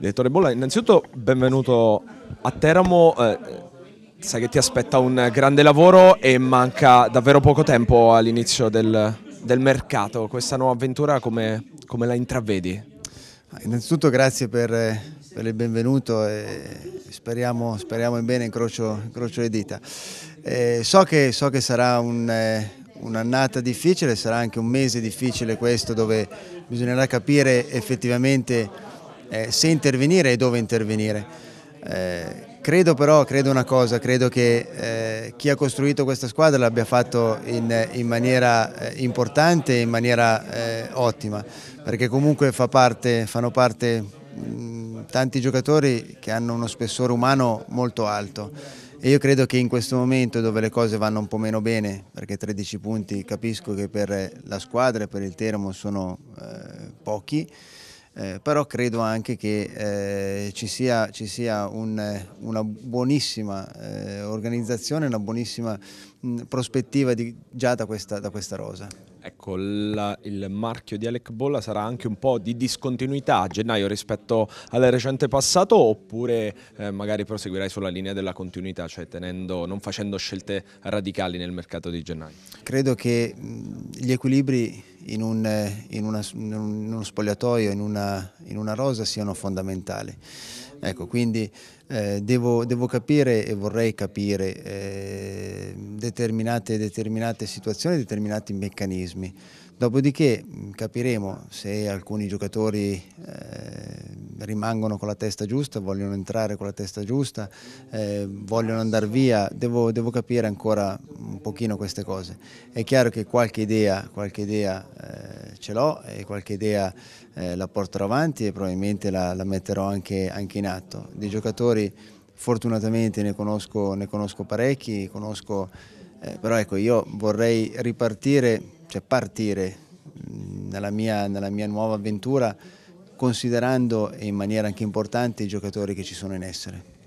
Direttore Bolla, innanzitutto benvenuto a Teramo, eh, sai che ti aspetta un grande lavoro e manca davvero poco tempo all'inizio del, del, mercato, questa nuova avventura come, come la intravedi? Ah, innanzitutto grazie per, per il benvenuto e speriamo, speriamo in bene, incrocio, incrocio le dita. Eh, so, che, so, che, sarà un... Eh, un'annata difficile, sarà anche un mese difficile questo dove bisognerà capire effettivamente eh, se intervenire e dove intervenire. Eh, credo però, credo una cosa, credo che eh, chi ha costruito questa squadra l'abbia fatto in, in maniera eh, importante, e in maniera eh, ottima, perché comunque fa parte, fanno parte mh, tanti giocatori che hanno uno spessore umano molto alto. E io credo che in questo momento dove le cose vanno un po' meno bene, perché 13 punti capisco che per la squadra e per il Teramo sono eh, pochi, eh, però credo anche che eh, ci sia, ci sia un, una buonissima eh, organizzazione, una buonissima mh, prospettiva di, già da questa, da questa, rosa. Ecco, la, il marchio di Alec Bolla sarà anche un po' di discontinuità a gennaio rispetto al recente passato oppure eh, magari proseguirai sulla linea della continuità, cioè tenendo, non facendo scelte radicali nel mercato di gennaio? Credo che mh, gli equilibri in, un, eh, in, una, in uno spogliatoio, in una, in una, rosa siano fondamentali. Ecco, quindi eh, devo, devo, capire e vorrei capire eh, determinate, determinate situazioni, determinati meccanismi. Dopodiché capiremo se alcuni giocatori eh, rimangono con la testa giusta, vogliono entrare con la testa giusta, eh, vogliono andare via, devo, devo, capire ancora un pochino queste cose. È chiaro che qualche idea, qualche idea eh, ce l'ho e qualche idea eh, la porterò avanti e probabilmente la, la metterò anche, anche, in atto. Dei giocatori fortunatamente ne conosco, ne conosco parecchi, conosco, eh, però ecco io vorrei ripartire, cioè partire mm, nella mia, nella mia nuova avventura considerando in maniera anche importante i giocatori che ci sono in essere.